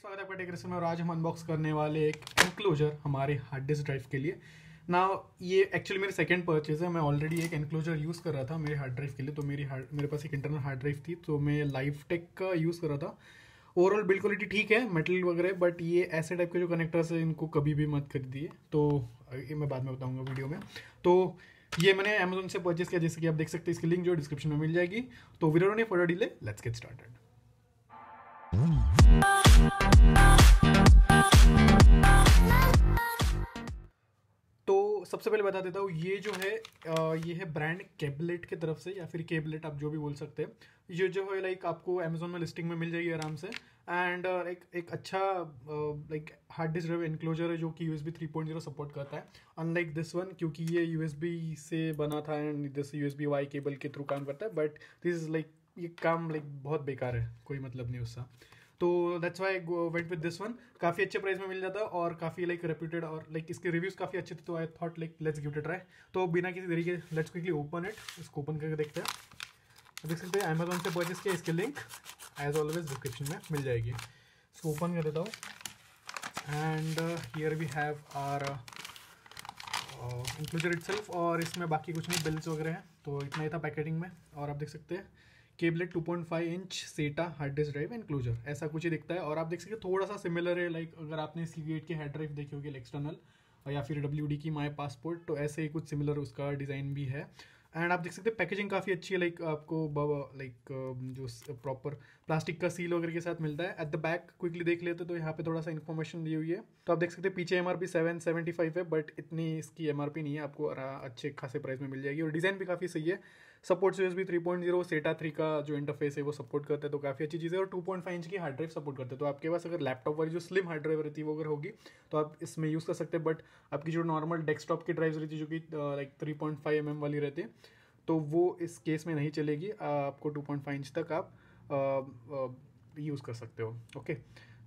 स्वागत है आपका टेक्रेस में और आज हम अनबॉक्स करने वाले एक एनक्लोजर हमारे हार्ड डिस्क ड्राइव के लिए ना ये एक्चुअली मेरी सेकंड परचेज़ है मैं ऑलरेडी एक एनक्लोजर यूज़ कर रहा था मेरे हार्ड ड्राइव के लिए तो मेरी हार्ड मेरे पास एक इंटरनल हार्ड ड्राइव थी तो मैं लाइफ टेक का यूज़ कर रहा था ओवरऑल बिल्ड क्वालिटी ठीक है मेटल वगैरह बट ये ऐसे टाइप के जो कनेक्टर्स है इनको कभी भी मत कर दिए तो ये मैं बाद में बताऊँगा वीडियो में तो ये मैंने अमेजोन से परचेज किया जैसे कि आप देख सकते हैं इसकी लिंक जो डिस्क्रिप्शन में मिल जाएगी तो वीडियो ने for delay let's get started तो सबसे पहले बता देता हूँ ये जो है ये है ब्रांड केबलेट की के तरफ से या फिर केबलेट आप जो भी बोल सकते हैं ये जो है लाइक आपको अमेजोन में लिस्टिंग में मिल जाएगी आराम से एंड लाइक एक अच्छा like hard disk drive enclosure है जो कि USB 3.0 three point zero support करता है अनलाइक दिस वन क्योंकि ये यूएसबी बी से बना था and this U S B Y cable के थ्रू काम करता है बट दिस इज़ लाइक ये काम लाइक बहुत बेकार है कोई मतलब नहीं उसका तो that's why went with this one काफ़ी अच्छे प्राइस में मिल जाता है और काफ़ी लाइक रेप्यूटेड और लाइक इसके रिव्यूज़ काफ़ी अच्छे थे तो I thought like let's give it try तो बिना किसी तरीके लेट्स क्विकली ओपन इट इसको ओपन करके देखते हैं देख सकते हैं अमेजोन से परचेज किया इसके लिंक एज ऑलवेज डिस्क्रिप्शन में मिल जाएगी इसको ओपन कर देता हूँ and here we have our included it और इसमें बाकी कुछ नहीं बिल्स वगैरह हैं तो इतना ही था पैकेटिंग में और आप देख सकते हैं केबलेट 2.5 inch SATA hard disk drive enclosure ऐसा कुछ ही दिखता है और आप देख सकते थोड़ा सा सिमिलर है लाइक अगर आपने सी वी एट की हार्ड ड्राइव देखी होगी एक्सटर्नल या फिर डब्ल्यू डी की माई पासपोर्ट तो ऐसे ही कुछ सिमिलर उसका डिज़ाइन भी है एंड आप देख सकते हैं पैकेजिंग काफ़ी अच्छी है लाइक आपको लाइक जो प्रॉपर प्लास्टिक का सील वगैरह के साथ मिलता है एट द बैक क्विकली देख लेते तो यहाँ पे थोड़ा सा इन्फॉर्मेशन दी हुई है तो आप देख सकते हैं पीछे M R P seven seventy five है बट इतनी इसकी एम आर पी नहीं है आपको अच्छे खासे प्राइस में मिल जाएगी और डिज़ाइन भी काफ़ी सही है सपोर्ट यूएस भी three point zero SATA three का जो इंटरफेस है वो सपोर्ट करता है तो काफ़ी अच्छी चीज़ है और टू पॉइंट फाइव इंच की हार्ड ड्राइव सपोर्ट करते हैं तो आपके पास अगर लैपटॉप वाली जो स्लिम हार्ड ड्राइव रहती है वो अगर होगी तो आप इसमें यूज़ कर सकते हैं बट आपकी जो नॉर्मल डेस्कटॉप की ड्राइव रहती है जो कि like three point five M वाली रहती है तो वो इस केस में नहीं चलेगी आपको टू पॉइंट फाइव इंच तक आप यूज़ कर सकते हो ओके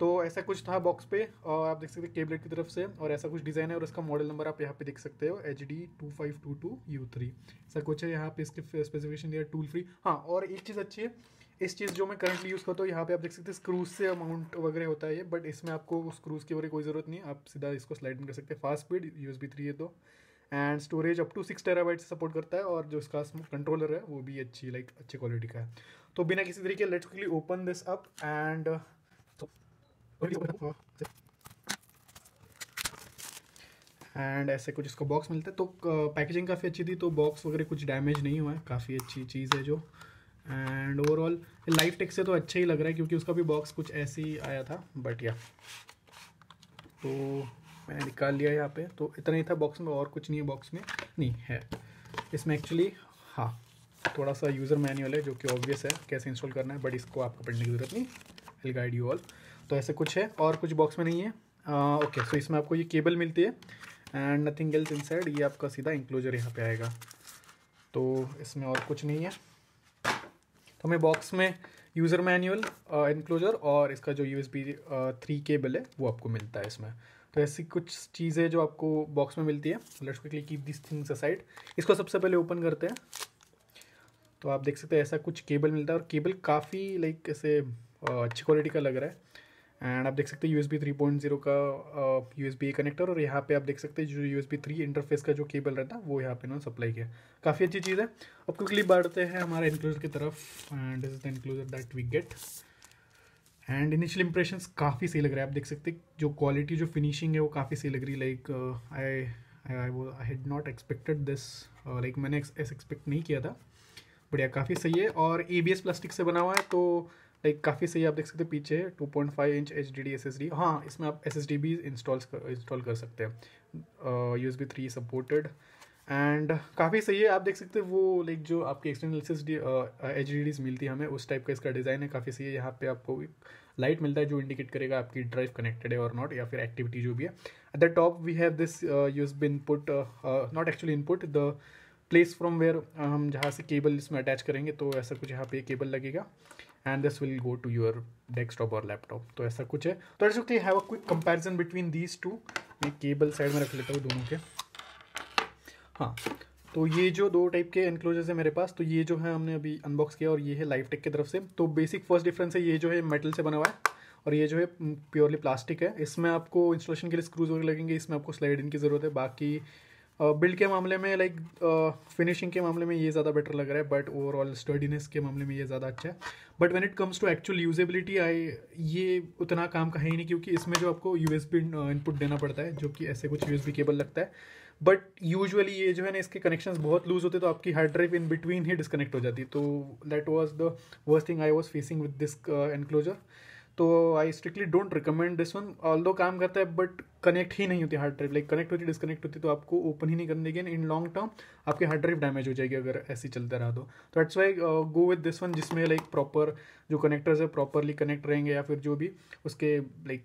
तो ऐसा कुछ था बॉक्स पे और आप देख सकते हैं केबलेट की तरफ से और ऐसा कुछ डिज़ाइन है और इसका मॉडल नंबर आप यहाँ पे देख सकते हो H D two five two two U three ऐसा कुछ है यहाँ पे इसके स्पेसिफिकेशन दिया टूल फ्री हाँ और एक चीज़ अच्छी है इस चीज़ जो मैं करंटली यूज़ करता हूँ यहाँ पे आप देख सकते हैं स्क्रूज से अमाउंट वगैरह होता है ये बट इसमें आपको स्क्रूज की वगैरह कोई ज़रूरत नहीं आप सीधा इसको स्लाइड कर सकते हैं fast speed U S three है तो and storage up to six terabyte support करता है और जो इसका कंट्रोलर है वो भी अच्छी लाइक like, अच्छी क्वालिटी का है तो बिना किसी तरीके let's quickly open this up and and ऐसे कुछ इसको बॉक्स मिलता है तो पैकेजिंग काफ़ी अच्छी थी तो बॉक्स वगैरह कुछ डैमेज नहीं हुआ है काफ़ी अच्छी चीज़ है जो एंड ओवरऑल लाइफ टेक से तो अच्छा ही लग रहा है क्योंकि उसका भी बॉक्स कुछ ऐसे ही आया था बट या तो मैंने निकाल लिया यहाँ पे तो इतना ही था बॉक्स में और कुछ नहीं है बॉक्स में नहीं है इसमें एक्चुअली हाँ थोड़ा सा यूज़र मैन्यूअल है जो कि ऑब्वियस है कैसे इंस्टॉल करना है बट इसको आपको पढ़ने की ज़रूरत नहीं विल गाइड यू ऑल तो ऐसे कुछ है और कुछ बॉक्स में नहीं है ओके सो इसमें आपको ये केबल मिलती है एंड नथिंग एल्स इन ये आपका सीधा इंक्लोजर यहाँ पे आएगा तो इसमें और कुछ नहीं है तो हमें बॉक्स में यूज़र मैनुअल इनक्लोजर और इसका जो U S B three cable है वो आपको मिलता है इसमें तो ऐसी कुछ चीज़ें जो आपको बॉक्स में मिलती है let's quickly keep this things aside इसको सबसे पहले ओपन करते हैं तो आप देख सकते हैं ऐसा कुछ केबल मिलता है और केबल काफ़ी लाइक ऐसे अच्छी क्वालिटी का लग रहा है एंड आप देख सकते हैं U S B three point zero का U S B A connector और यहाँ पे आप देख सकते हैं जो U S B three interface का जो केबल रहता है वो यहाँ पे ना सप्लाई किया काफ़ी अच्छी चीज़ है अब क्विकली बढ़ते हैं हमारे इंक्लूजर की तरफ and is the enclosure that we get and initial impression काफ़ी सही लग रहा है आप देख सकते जो क्वालिटी जो फिनिशिंग है वो काफ़ी सही लग रही लाइक आई आई वो I had not expected this like मैंने ऐसा एक्सपेक्ट नहीं किया था बढ़िया काफ़ी सही है और ए बी एस प्लास्टिक से बना हुआ है तो लाइक काफ़ी सही आप देख सकते हैं पीछे 2.5 inch H D D S S D हाँ इसमें आप एस एस डी भी इंस्टॉल इंस्टॉल कर सकते हैं U S B three supported and काफ़ी सही है आप देख सकते हैं वो लाइक जो आपकी external S S D H D Ds मिलती है हमें उस टाइप का इसका डिज़ाइन है काफ़ी सही है यहाँ पे आपको लाइट मिलता है जो इंडिकेट करेगा आपकी ड्राइव कनेक्टेड है और नॉट या फिर एक्टिविटी जो भी है at the top we have this U S B input not actually input the place from where हम जहाँ से केबल इसमें अटैच करेंगे तो ऐसा कुछ यहाँ पे केबल लगेगा and this will go to your desktop और लैपटॉप तो ऐसा कुछ है तो ऐसे okay have a quick comparison between these two मैं केबल साइड में रख लेता हूँ दोनों के हाँ तो ये जो दो टाइप के एनक्लोजर्स है मेरे पास तो ये जो है हमने अभी अनबॉक्स किया और ये है लाइफ टेक की तरफ से तो बेसिक फर्स्ट डिफरेंस है ये जो है मेटल से बना हुआ है और ये जो है प्योरली प्लास्टिक है इसमें आपको इंस्टॉलेशन के लिए स्क्रूज वगैरह लगेंगे इसमें आपको स्लाइड इन की ज़रूरत है बाकी बिल्ड के मामले में लाइक फिनिशिंग के मामले में ये ज़्यादा बेटर लग रहा है बट ओवरऑल स्टडीनेस के मामले में ये ज़्यादा अच्छा है but when it comes to actual usability I ये उतना काम का है ही नहीं क्योंकि इसमें जो आपको यू इनपुट uh, देना पड़ता है जो कि ऐसे कुछ यू केबल लगता है बट यूजअली ये जो है ना इसके कनेक्शन बहुत लूज होते तो आपकी हार्ड ड्राइव इन बिटवीन ही डिसकनेक्ट हो जाती तो that was the worst thing I was facing with this enclosure तो I strictly don't recommend this one although काम करता है बट कनेक्ट ही नहीं होती हार्ड ड्राइव लाइक कनेक्ट होती डिसकनेक्ट होती तो आपको ओपन ही नहीं करने देगी इन लॉन्ग टर्म आपकी हार्ड ड्राइव डैमेज हो जाएगी अगर ऐसे चलता रहा तो that's Y go with this one जिसमें लाइक प्रॉपर जो कनेक्टर्स है प्रॉपरली कनेक्ट रहेंगे या फिर जो भी उसके लाइक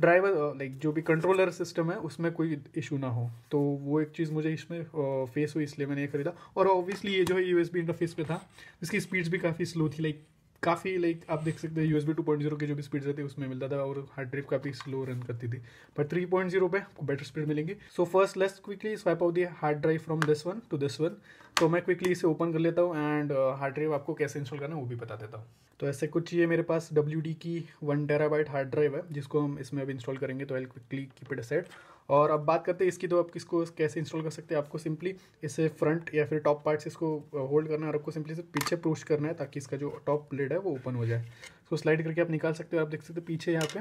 ड्राइवर लाइक जो भी कंट्रोलर सिस्टम है उसमें कोई इशू ना हो तो वो एक चीज़ मुझे इसमें फेस uh, हुई इसलिए मैंने ये खरीदा और ऑब्वियसली ये जो है यू एस बी इंटरफेस पे था इसकी स्पीड्स भी काफ़ी स्लो थी लाइक काफ़ी लाइक आप देख सकते हैं U S B two point zero की जो भी स्पीड रहती है उसमें मिलता था और हार्ड ड्राइव काफ़ी स्लो रन करती थी पर थ्री पॉइंट जीरो पे आपको बेटर स्पीड मिलेंगी so first let's quickly swipe out the hard drive from this one to this one तो मैं क्विकली इसे ओपन कर लेता हूँ एंड हार्ड ड्राइव आपको कैसे इंस्टॉल करना है वो भी बता देता हूँ तो ऐसे कुछ ये मेरे पास डब्ल्यू डी की वन टेराबाइट हार्ड ड्राइव है जिसको हम इसमें अब इंस्टॉल करेंगे तो I quickly keep it set और अब बात करते हैं इसकी तो आप किसको कैसे इंस्टॉल कर सकते हैं आपको सिंपली इसे फ्रंट या फिर टॉप पार्ट से इसको होल्ड uh, करना है और आपको सिंपली इसे पीछे पुश करना है ताकि इसका जो टॉप लेड है वो ओपन हो जाए तो स्लाइड करके आप निकाल सकते हो आप देख सकते हो पीछे यहाँ पे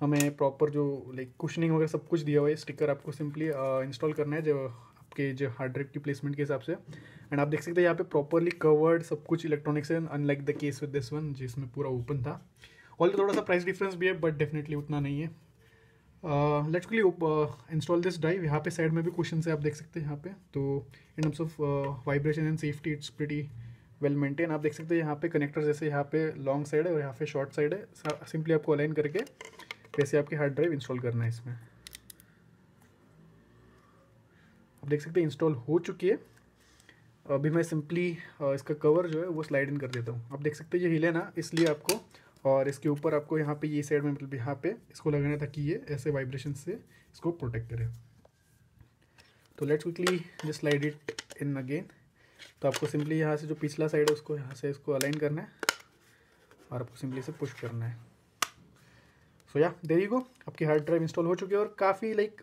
हमें प्रॉपर जो लाइक कुशनिंग वगैरह सब कुछ दिया हुआ है स्टिकर आपको सिंपली इंस्टॉल uh, करना है जब आपके जो हार्ड ड्राइव की प्लेसमेंट के हिसाब से एंड आप देख सकते हैं यहाँ पे प्रॉपरली कवर्ड सब कुछ इलेक्ट्रॉनिक्स है unlike the case with this one जिसमें पूरा ओपन था ऑल थोड़ा सा प्राइस डिफरेंस भी है बट डेफिनेटली उतना नहीं है लेट्स क्ली इंस्टॉल दिस ड्राइव यहाँ पे साइड में भी क्वेश्चन है आप देख सकते हैं यहाँ पे तो in terms of vibration and safety it's pretty well maintain आप देख सकते हैं यहाँ पे कनेक्टर जैसे यहाँ पे लॉन्ग साइड है और यहाँ पे शॉर्ट साइड है सिंपली आपको अलाइन करके वैसे आपकी हार्ड ड्राइव इंस्टॉल करना है इसमें आप देख सकते हैं इंस्टॉल हो चुकी है अभी मैं सिंपली इसका कवर जो है वो स्लाइड इन कर देता हूँ आप देख सकते हैं ये हिले ना इसलिए आपको और इसके ऊपर आपको यहाँ पे ये साइड में मतलब यहाँ पे इसको लगाना था कि ये ऐसे वाइब्रेशन से इसको प्रोटेक्ट करे तो let's quickly just slide it in again तो आपको सिंपली यहाँ से जो पिछला साइड है उसको यहाँ से इसको अलाइन करना है और आपको सिंपली से पुश करना है सो या देर यू गो आपकी हार्ड ड्राइव इंस्टॉल हो चुकी है और काफ़ी लाइक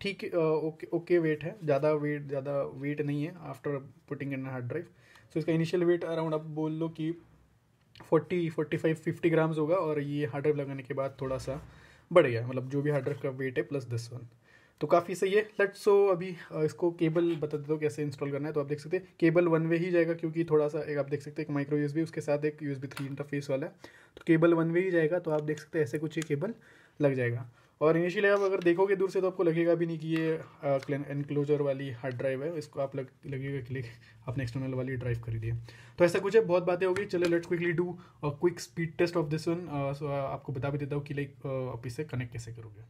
ठीक ओके ओके वेट है ज़्यादा वेट ज़्यादा वेट नहीं है after putting in hard drive so इसका इनिशियल वेट अराउंड आप बोल लो कि forty forty five fifty grams होगा और ये हार्ड ड्राइव लगाने के बाद थोड़ा सा बढ़ गया मतलब जो भी हार्ड ड्राइव का वेट है प्लस दस वन तो काफ़ी सही है लेट्स सो अभी इसको केबल बता देता हूँ कैसे इंस्टॉल करना है तो आप देख सकते हैं केबल वन वे ही जाएगा क्योंकि थोड़ा सा एक आप देख सकते हैं एक माइक्रो यूएसबी उसके साथ एक यूएसबी थ्री इंटरफेस वाला है तो केबल वन वे ही जाएगा तो आप देख सकते हैं ऐसे कुछ ये केबल लग जाएगा और इनिशियल आप अगर देखोगे दूर से तो आपको लगेगा भी नहीं कि ये एनक्लोजर वाली हार्ड ड्राइव है इसको आप लग लगेगा कि आपने एक्सटर्नल वाली ड्राइव खरीदी है तो ऐसा कुछ है बहुत बातें होगी चलो let's quickly do quick speed test of this one so आपको बता भी देता हूँ कि लाइक आप इसे कनेक्ट कैसे करोगे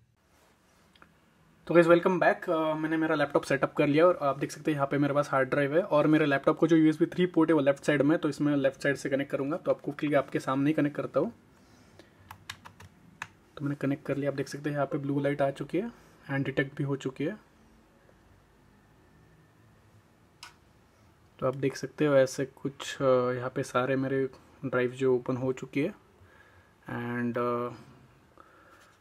तो गाइज़ वेलकम बैक मैंने मेरा लैपटॉप सेटअप कर लिया और आप देख सकते हैं यहाँ पे मेरे पास हार्ड ड्राइव है और मेरे लैपटॉप को जो U S B three port है वो लेफ्ट साइड में तो इसमें लेफ्ट साइड से कनेक्ट करूँगा तो आपको क्लिक आपके सामने ही कनेक्ट करता हूँ तो मैंने कनेक्ट कर लिया आप देख सकते हैं यहाँ पे ब्लू लाइट आ चुकी है एंड डिटेक्ट भी हो चुकी है तो आप देख सकते हो ऐसे कुछ uh, यहाँ पे सारे मेरे ड्राइव जो ओपन हो चुकी है एंड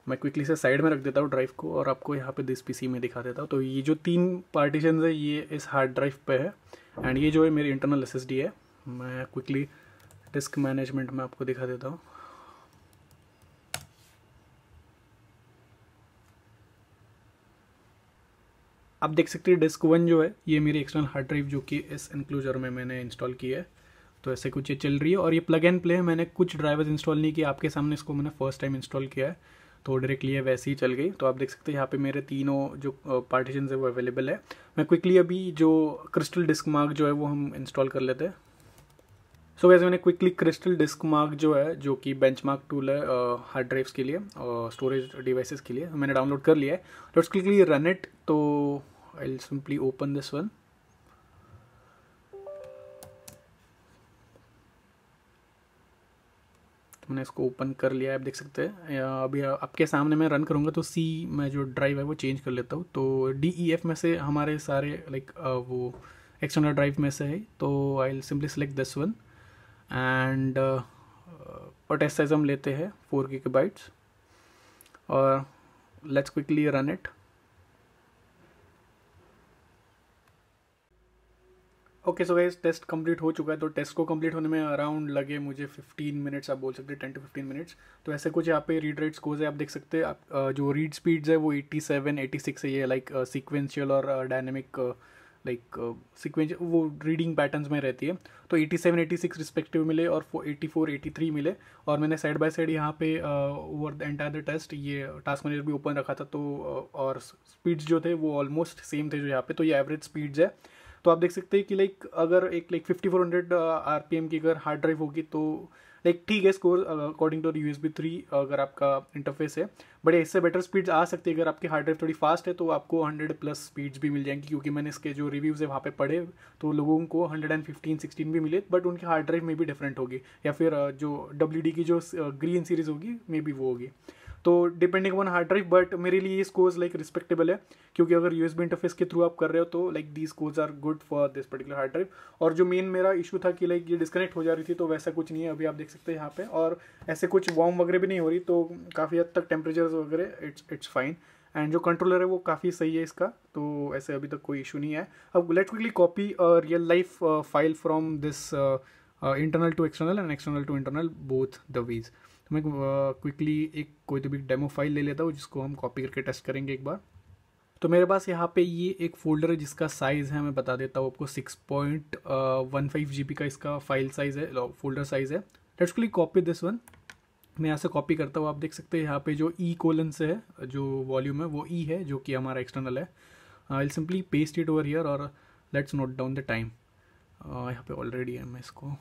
मैं क्विकली से साइड में रख देता हूँ ड्राइव को और आपको यहाँ पे दिस पीसी में दिखा देता हूँ तो ये जो तीन पार्टीशन है ये इस हार्ड ड्राइव पे है एंड ये जो है मेरी इंटरनल एस है मैं क्विकली डिस्क मैनेजमेंट में आपको दिखा देता हूँ आप देख सकते हैं डिस्क वन जो है ये मेरी एक्सटर्नल हार्ड ड्राइव जो कि इस इंक्लूजर में मैंने इंस्टॉल की है तो ऐसे कुछ ये चल रही है और ये प्लग एंड प्ले है मैंने कुछ ड्राइवर्स इंस्टॉल नहीं किया आपके सामने इसको मैंने फर्स्ट टाइम इंस्टॉल किया है तो डायरेक्टली ये वैसे ही चल गई तो आप देख सकते हैं यहाँ पे मेरे तीनों जो पार्टीशन है वो अवेलेबल है मैं क्विकली अभी जो क्रिस्टल डिस्क मार्क जो है वो हम इंस्टॉल कर लेते हैं सो वैसे मैंने क्विकली क्रिस्टल डिस्क मार्क जो है जो कि बेंच मार्क टूल है हार्ड ड्राइव्स के लिए और स्टोरेज डिवाइसेस के लिए मैंने डाउनलोड कर लिया है लेट्स क्विकली रन इट तो I simply open this one मैंने इसको ओपन कर लिया आप देख सकते हैं अभी आपके सामने मैं रन करूँगा तो सी मैं जो ड्राइव है वो चेंज कर लेता हूँ तो डी ई एफ में से हमारे सारे लाइक वो एक्सटर्नल ड्राइव में से है तो I simply select this one and but हम लेते हैं फोर के बाइट्स और let's quickly run it okay so guys test complete हो चुका है तो टेस्ट को कंप्लीट होने में अराउंड लगे मुझे 15 मिनट्स आप बोल सकते हैं 10 टू 15 मिनट्स तो ऐसे कुछ यहाँ पे रीड रेट स्कोर्स है आप देख सकते हैं आप जो रीड स्पीड्स है वो 87 86 है ये लाइक सीक्वेंशियल और डायनेमिक लाइक सिक्वेंश वो रीडिंग पैटर्न में रहती है तो 87 86 रिस्पेक्टिव मिले और 84 83 मिले और मैंने साइड बाय साइड यहाँ पे over the entire the test ये टास्क मैनेजर भी ओपन रखा था तो uh, और स्पीड्स जो थे वो ऑलमोस्ट सेम थे जो यहाँ पे तो ये एवरेज स्पीड्स है तो आप देख सकते हैं कि लाइक अगर एक like fifty four hundred R P M की अगर हार्ड ड्राइव होगी तो लाइक ठीक है score according to U S B three अगर आपका इंटरफेस है बट इससे बेटर स्पीड्स आ सकती है अगर आपकी हार्ड ड्राइव थोड़ी फास्ट है तो आपको हंड्रेड प्लस स्पीड्स भी मिल जाएंगी क्योंकि मैंने इसके जो रिव्यूज़ है वहाँ पे पढ़े तो लोगों को हंड्रेड एंड फिफ्टीन सिक्सटीन भी मिले बट उनकी हार्ड ड्राइव में भी डिफरेंट होगी या फिर uh, जो डब्ल्यू डी की जो ग्रीन uh, सीरीज़ होगी मे बी वो होगी तो depending on hard drive but मेरे लिए ये स्कोर्स लाइक रिस्पेक्टेबल है क्योंकि अगर यू एस बी इंटरफेस के थ्रू आप कर रहे हो तो like the scores are good for this particular hard drive और जो मेन मेरा इशू था कि लाइक ये डिस्कनेक्ट हो जा रही थी तो वैसा कुछ नहीं है अभी आप देख सकते हैं यहाँ पे और ऐसे कुछ वार्म वगैरह भी नहीं हो रही तो काफ़ी हद तक टेम्परेचर वगैरह इट्स इट्स फाइन एंड जो कंट्रोलर है वो काफ़ी सही है इसका तो ऐसे अभी तक कोई इशू नहीं है अब let quickly copy real life file from this internal to external and external to internal both the ways मैं क्विकली एक कोई तो भी डेमो फाइल ले लेता हूँ जिसको हम कॉपी करके टेस्ट करेंगे एक बार तो मेरे पास यहाँ पे ये एक फोल्डर है जिसका साइज़ है मैं बता देता हूँ आपको six point one five G B का इसका फाइल साइज़ है फोल्डर साइज़ है let's click copy this one मैं यहाँ से कॉपी करता हूँ आप देख सकते हैं यहाँ पे जो ई e कोलन से है जो वॉल्यूम है वो ई e है जो कि हमारा एक्सटर्नल है I simply paste it over here और let's note down the time यहाँ पे ऑलरेडी है मैं इसको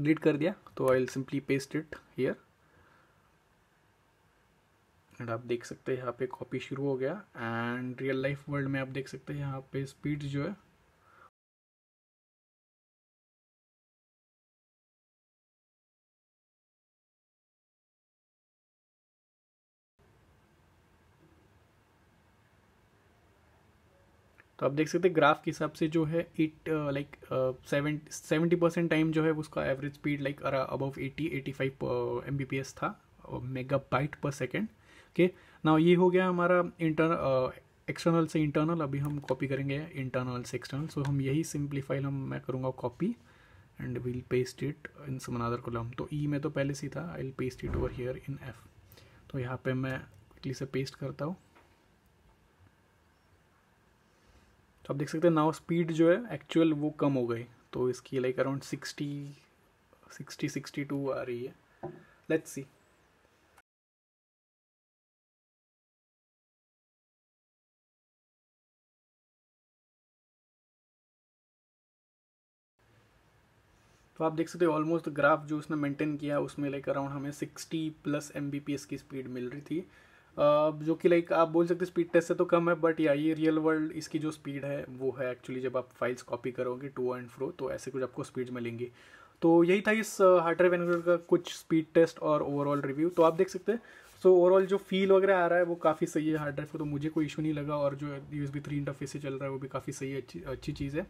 डिलीट कर दिया तो I will simply paste it here and आप देख सकते हैं यहाँ पे कॉपी शुरू हो गया एंड रियल लाइफ वर्ल्ड में आप देख सकते हैं यहाँ पे स्पीड जो है तो आप देख सकते हैं ग्राफ के हिसाब से जो है at like seventy percent time जो है उसका average speed like above eighty eighty five M B P S था megabyte per second okay ना ये हो गया हमारा इंटर एक्सटर्नल uh, से इंटरनल अभी हम कॉपी करेंगे इंटरनल से एक्सटर्नल सो हम यही सिंपली फाइल हम मैं करूँगा copy and will paste it in some another column तो ई e में तो पहले से ही था I will paste it over here in F तो यहाँ पे मैं क्लिक से पेस्ट करता हूँ तो आप देख सकते हैं नाउ स्पीड जो है एक्चुअल वो कम हो गई तो इसकी like around sixty sixty sixty two आ रही है लेट्स सी तो आप देख सकते हो ऑलमोस्ट ग्राफ जो उसने मेंटेन किया उसमें लाइक अराउंड हमें 60 प्लस एम की स्पीड मिल रही थी जो कि लाइक आप बोल सकते स्पीड टेस्ट से तो कम है बट या ये रियल वर्ल्ड इसकी जो स्पीड है वो है एक्चुअली जब आप फाइल्स कॉपी करोगे टू एंड फ्रो तो ऐसे कुछ आपको स्पीड मिलेंगी तो यही था इस हार्डवेयर ड्राइव का कुछ स्पीड टेस्ट और ओवरऑल रिव्यू तो आप देख सकते हैं सो ओवरऑल जो फील वगैरह आ रहा है वो काफ़ी सही है हार्ड ड्राइव को तो मुझे कोई इशू नहीं लगा और जो U S B three interface से चल रहा है वो भी काफ़ी सही है अच्छी अच्छी चीज़ है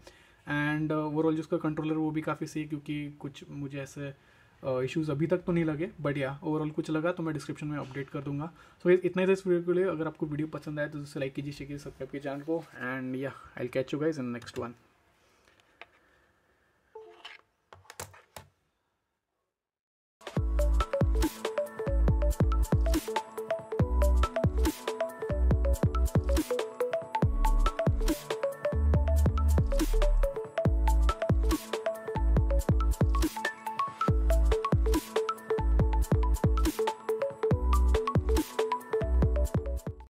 एंड ओवरऑल जो उसका कंट्रोलर वो भी काफ़ी सही है क्योंकि कुछ मुझे ऐसे इश्यूज़ अभी तक तो नहीं लगे बट या ओवरऑल कुछ लगा तो मैं डिस्क्रिप्शन में अपडेट कर दूंगा सो so, इतना ही था इस वीडियो के लिए अगर आपको वीडियो पसंद आए तो उससे लाइक कीजिए शेयर कीजिए सब्सक्राइब कीजिए चैनल को एंड या I catch you guys in next one